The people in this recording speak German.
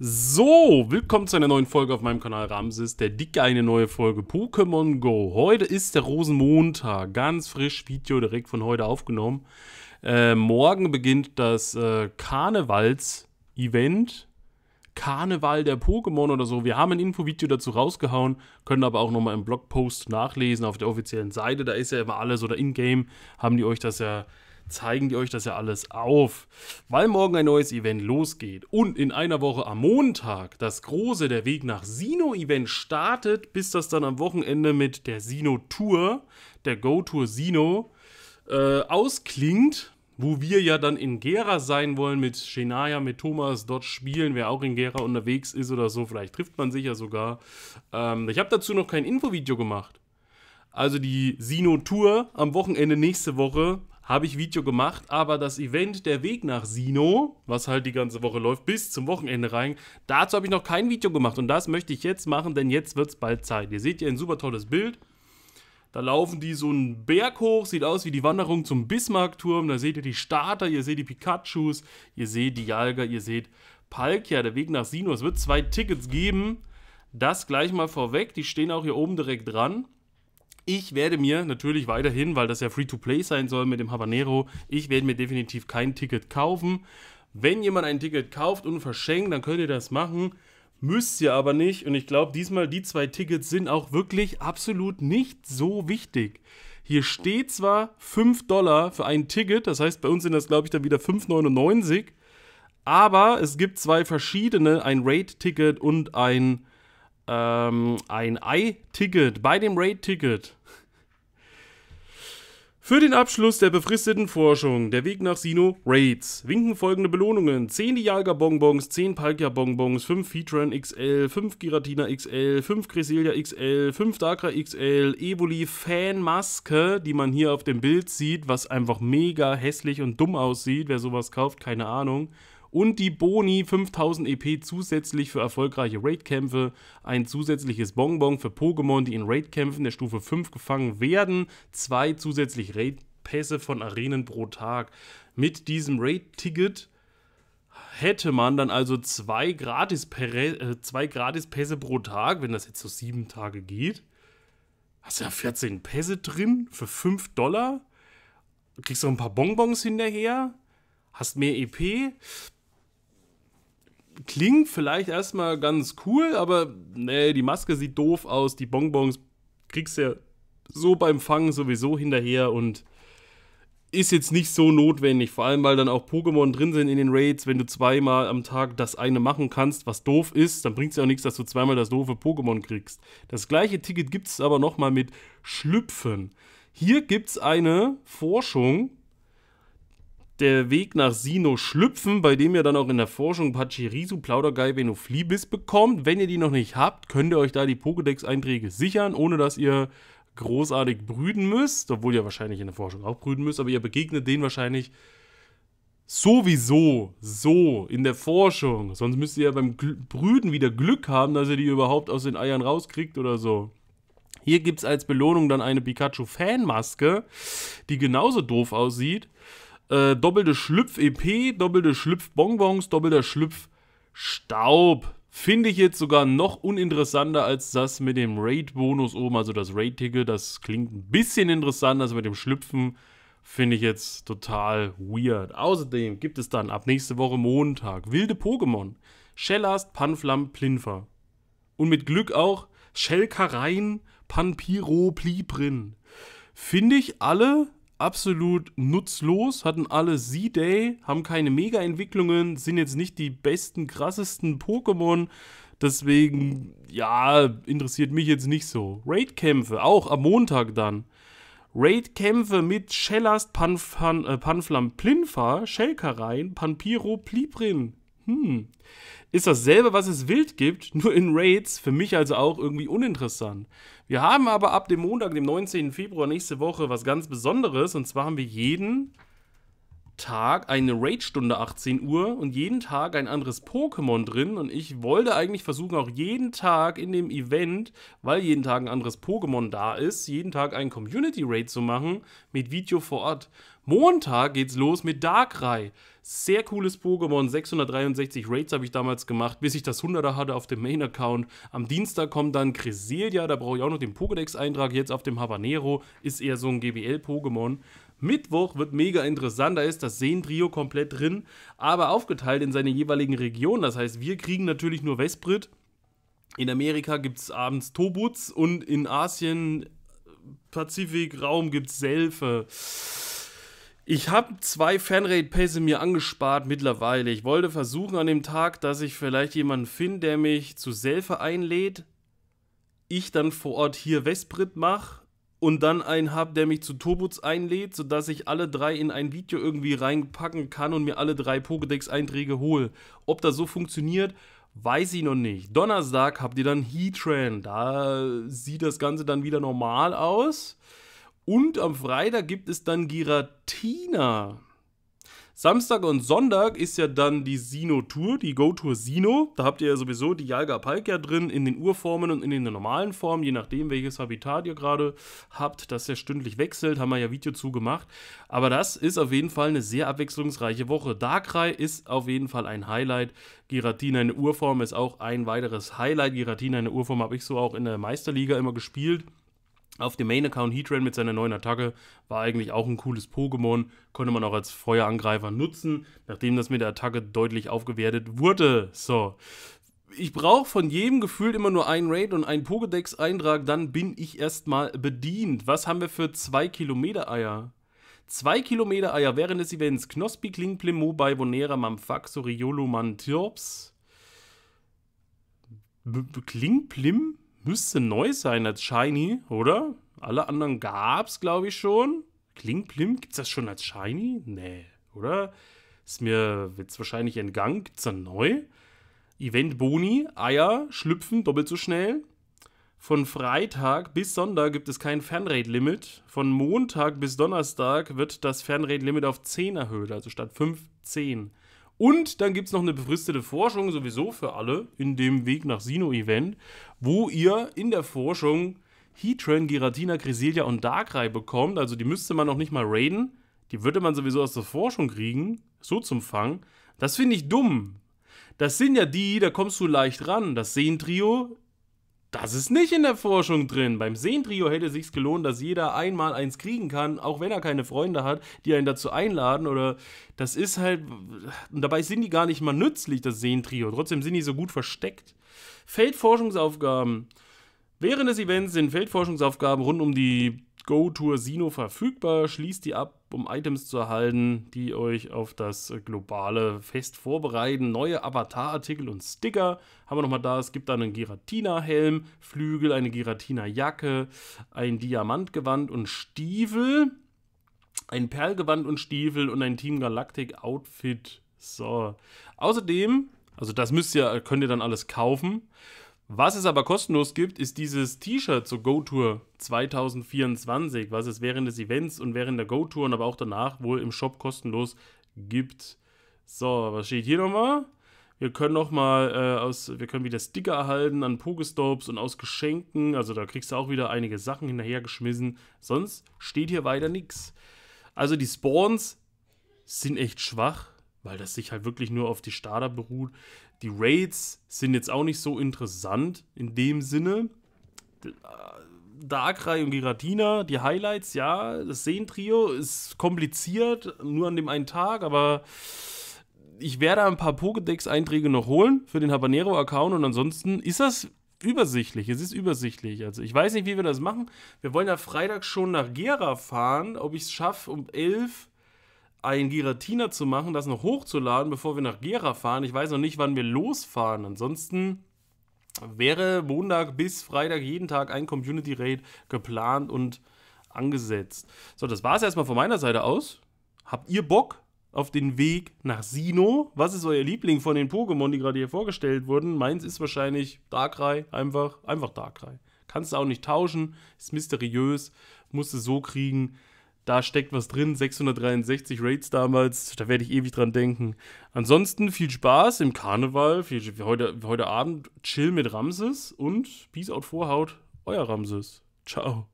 So, willkommen zu einer neuen Folge auf meinem Kanal Ramses, der Dicke, eine neue Folge Pokémon Go. Heute ist der Rosenmontag, ganz frisch Video direkt von heute aufgenommen. Äh, morgen beginnt das äh, Karnevals-Event, Karneval der Pokémon oder so. Wir haben ein Infovideo dazu rausgehauen, können aber auch nochmal im Blogpost nachlesen auf der offiziellen Seite. Da ist ja immer alles oder in-game haben die euch das ja zeigen die euch das ja alles auf. Weil morgen ein neues Event losgeht und in einer Woche am Montag das große Der Weg nach Sino-Event startet, bis das dann am Wochenende mit der Sino-Tour, der Go-Tour Sino, äh, ausklingt, wo wir ja dann in Gera sein wollen mit Shenaya, mit Thomas, dort spielen, wer auch in Gera unterwegs ist oder so, vielleicht trifft man sich ja sogar. Ähm, ich habe dazu noch kein Infovideo gemacht. Also die Sino Tour am Wochenende nächste Woche habe ich Video gemacht, aber das Event Der Weg nach Sino, was halt die ganze Woche läuft, bis zum Wochenende rein, dazu habe ich noch kein Video gemacht und das möchte ich jetzt machen, denn jetzt wird es bald Zeit. Ihr seht hier ein super tolles Bild. Da laufen die so einen Berg hoch, sieht aus wie die Wanderung zum Bismarckturm. Da seht ihr die Starter, ihr seht die Pikachus, ihr seht die Jalga, ihr seht Palkia, der Weg nach Sino. Es wird zwei Tickets geben. Das gleich mal vorweg, die stehen auch hier oben direkt dran. Ich werde mir natürlich weiterhin, weil das ja Free-to-Play sein soll mit dem Habanero, ich werde mir definitiv kein Ticket kaufen. Wenn jemand ein Ticket kauft und verschenkt, dann könnt ihr das machen. Müsst ihr aber nicht. Und ich glaube, diesmal die zwei Tickets sind auch wirklich absolut nicht so wichtig. Hier steht zwar 5 Dollar für ein Ticket, das heißt, bei uns sind das, glaube ich, dann wieder 5,99. Aber es gibt zwei verschiedene, ein raid ticket und ein ähm, ein Ei-Ticket bei dem Raid-Ticket. Für den Abschluss der befristeten Forschung, der Weg nach Sino Raids, winken folgende Belohnungen: 10 Dialga Bonbons, 10 Palkia Bonbons, 5 Featron XL, 5 Giratina XL, 5 Cresselia XL, 5 Dakra XL, Evoli Maske, die man hier auf dem Bild sieht, was einfach mega hässlich und dumm aussieht. Wer sowas kauft, keine Ahnung und die Boni 5000 EP zusätzlich für erfolgreiche Raidkämpfe, ein zusätzliches Bonbon für Pokémon, die in Raidkämpfen der Stufe 5 gefangen werden, zwei zusätzliche Raidpässe von Arenen pro Tag. Mit diesem Raid-Ticket hätte man dann also zwei gratis äh, zwei Gratis pro Tag, wenn das jetzt so sieben Tage geht. Hast ja 14 Pässe drin für 5 Dollar. Kriegst noch ein paar Bonbons hinterher. Hast mehr EP klingt vielleicht erstmal ganz cool, aber nee, die Maske sieht doof aus, die Bonbons kriegst du ja so beim Fangen sowieso hinterher und ist jetzt nicht so notwendig, vor allem weil dann auch Pokémon drin sind in den Raids. Wenn du zweimal am Tag das eine machen kannst, was doof ist, dann bringt es ja auch nichts, dass du zweimal das doofe Pokémon kriegst. Das gleiche Ticket gibt es aber nochmal mit Schlüpfen. Hier gibt es eine Forschung, der Weg nach Sino schlüpfen, bei dem ihr dann auch in der Forschung Pachirisu, Plaudergei, Venoflibis bekommt. Wenn ihr die noch nicht habt, könnt ihr euch da die Pokédex-Einträge sichern, ohne dass ihr großartig brüten müsst, obwohl ihr wahrscheinlich in der Forschung auch brüten müsst, aber ihr begegnet denen wahrscheinlich sowieso so in der Forschung. Sonst müsst ihr ja beim Gl Brüden wieder Glück haben, dass ihr die überhaupt aus den Eiern rauskriegt oder so. Hier gibt es als Belohnung dann eine Pikachu-Fanmaske, die genauso doof aussieht. Äh, doppelte Schlüpf-EP, doppelte Schlüpf-Bonbons, doppelter Schlüpf-Staub. Finde ich jetzt sogar noch uninteressanter als das mit dem Raid-Bonus oben, also das Raid-Ticket. Das klingt ein bisschen interessanter, also mit dem Schlüpfen finde ich jetzt total weird. Außerdem gibt es dann ab nächste Woche Montag wilde Pokémon. Shellast, Panflam, Plinfer. Und mit Glück auch Shellkarein, Panpiro, Plibrin. Finde ich alle absolut nutzlos, hatten alle Z-Day, haben keine Mega-Entwicklungen, sind jetzt nicht die besten, krassesten Pokémon. Deswegen, ja, interessiert mich jetzt nicht so. Raid-Kämpfe, auch am Montag dann. Raid-Kämpfe mit Shellast, Panflan, äh, Panflam, Plinfa, Shelkarein, Pampiro, Pliprin hm, ist dasselbe, was es wild gibt, nur in Raids, für mich also auch irgendwie uninteressant. Wir haben aber ab dem Montag, dem 19. Februar nächste Woche was ganz Besonderes und zwar haben wir jeden Tag eine Raid-Stunde 18 Uhr und jeden Tag ein anderes Pokémon drin. Und ich wollte eigentlich versuchen, auch jeden Tag in dem Event, weil jeden Tag ein anderes Pokémon da ist, jeden Tag einen Community-Raid zu machen mit Video vor Ort. Montag geht's los mit Darkrai. Sehr cooles Pokémon. 663 Raids habe ich damals gemacht, bis ich das 100er hatte auf dem Main-Account. Am Dienstag kommt dann Cresselia. Da brauche ich auch noch den Pokédex-Eintrag. Jetzt auf dem Habanero ist eher so ein GBL-Pokémon. Mittwoch wird mega interessant, da ist das Seen-Trio komplett drin, aber aufgeteilt in seine jeweiligen Regionen. Das heißt, wir kriegen natürlich nur Westbrit. In Amerika gibt es abends Tobuts und in Asien, äh, Pazifikraum gibt es Selfe. Ich habe zwei Fanrate-Pässe mir angespart mittlerweile. Ich wollte versuchen an dem Tag, dass ich vielleicht jemanden finde, der mich zu Selfe einlädt. Ich dann vor Ort hier Westbrit mache und dann einen habe, der mich zu Turbots einlädt, sodass ich alle drei in ein Video irgendwie reinpacken kann und mir alle drei Pokédex-Einträge hole. Ob das so funktioniert, weiß ich noch nicht. Donnerstag habt ihr dann Heatran. Da sieht das Ganze dann wieder normal aus. Und am Freitag gibt es dann Giratina. Samstag und Sonntag ist ja dann die Sino-Tour, die Go-Tour Sino. Da habt ihr ja sowieso die Jalga Palkia drin in den Urformen und in den normalen Formen, je nachdem, welches Habitat ihr gerade habt, das ja stündlich wechselt, haben wir ja Video zugemacht. Aber das ist auf jeden Fall eine sehr abwechslungsreiche Woche. Darkrai ist auf jeden Fall ein Highlight. Giratina in Urform ist auch ein weiteres Highlight. Giratina in Urform habe ich so auch in der Meisterliga immer gespielt. Auf dem Main-Account Heatran mit seiner neuen Attacke war eigentlich auch ein cooles Pokémon, konnte man auch als Feuerangreifer nutzen, nachdem das mit der Attacke deutlich aufgewertet wurde. So. Ich brauche von jedem gefühlt immer nur einen Raid und einen Pokédex-Eintrag, dann bin ich erstmal bedient. Was haben wir für 2 Kilometer Eier? 2 Kilometer Eier während des Events. Knospi, Klingplim, Mobai, Bonera, Mamfaxo, Riolo, Mantirps. Klingplim? müsste neu sein als Shiny, oder? Alle anderen gab's, glaube ich, schon. Kling Plim, gibt's das schon als Shiny? Nee, oder? Ist mir jetzt wahrscheinlich entgangen. Gibt's da neu? Event Boni, Eier, Schlüpfen, doppelt so schnell. Von Freitag bis Sonntag gibt es kein Fernrate-Limit. Von Montag bis Donnerstag wird das Fernrate-Limit auf 10 erhöht, also statt 5, 10. Und dann gibt es noch eine befristete Forschung sowieso für alle in dem Weg nach Sino-Event, wo ihr in der Forschung Heatran, Giratina, Grisilia und Darkrai bekommt. Also die müsste man noch nicht mal raiden. Die würde man sowieso aus der Forschung kriegen, so zum Fang. Das finde ich dumm. Das sind ja die, da kommst du leicht ran. Das Seen-Trio das ist nicht in der Forschung drin. Beim Seentrio hätte sich's gelohnt, dass jeder einmal eins kriegen kann, auch wenn er keine Freunde hat, die einen dazu einladen oder das ist halt und dabei sind die gar nicht mal nützlich das Seentrio. Trotzdem sind die so gut versteckt. Feldforschungsaufgaben. Während des Events sind Feldforschungsaufgaben rund um die Go Sino verfügbar. Schließt die ab, um Items zu erhalten, die euch auf das äh, globale Fest vorbereiten. Neue Avatar-Artikel und Sticker haben wir nochmal da. Es gibt dann einen Giratina-Helm, Flügel, eine Giratina-Jacke, ein Diamantgewand und Stiefel. Ein Perlgewand und Stiefel und ein Team Galactic Outfit. So. Außerdem, also das müsst ihr, könnt ihr dann alles kaufen. Was es aber kostenlos gibt, ist dieses T-Shirt zur GoTour 2024, was es während des Events und während der GoTour und aber auch danach wohl im Shop kostenlos gibt. So, was steht hier nochmal? Wir können nochmal äh, aus, wir können wieder Sticker erhalten an Pokestops und aus Geschenken. Also da kriegst du auch wieder einige Sachen hinterhergeschmissen. Sonst steht hier weiter nichts. Also die Spawns sind echt schwach weil das sich halt wirklich nur auf die Starter beruht. Die Raids sind jetzt auch nicht so interessant in dem Sinne. Äh, Darkrai und Giratina, die Highlights, ja, das Seen-Trio ist kompliziert, nur an dem einen Tag, aber ich werde ein paar Pokédex-Einträge noch holen für den Habanero-Account und ansonsten ist das übersichtlich. Es ist übersichtlich. Also ich weiß nicht, wie wir das machen. Wir wollen ja Freitag schon nach Gera fahren, ob ich es schaffe, um 11 Uhr in Giratina zu machen, das noch hochzuladen, bevor wir nach Gera fahren. Ich weiß noch nicht, wann wir losfahren. Ansonsten wäre Montag bis Freitag jeden Tag ein Community Raid geplant und angesetzt. So, das war es erstmal von meiner Seite aus. Habt ihr Bock auf den Weg nach Sino? Was ist euer Liebling von den Pokémon, die gerade hier vorgestellt wurden? Meins ist wahrscheinlich Darkrai, einfach, einfach Darkrai. Kannst du auch nicht tauschen, ist mysteriös, musst du so kriegen da steckt was drin. 663 Raids damals, da werde ich ewig dran denken. Ansonsten viel Spaß im Karneval. Viel, heute, heute Abend chill mit Ramses und Peace out Vorhaut, euer Ramses. Ciao.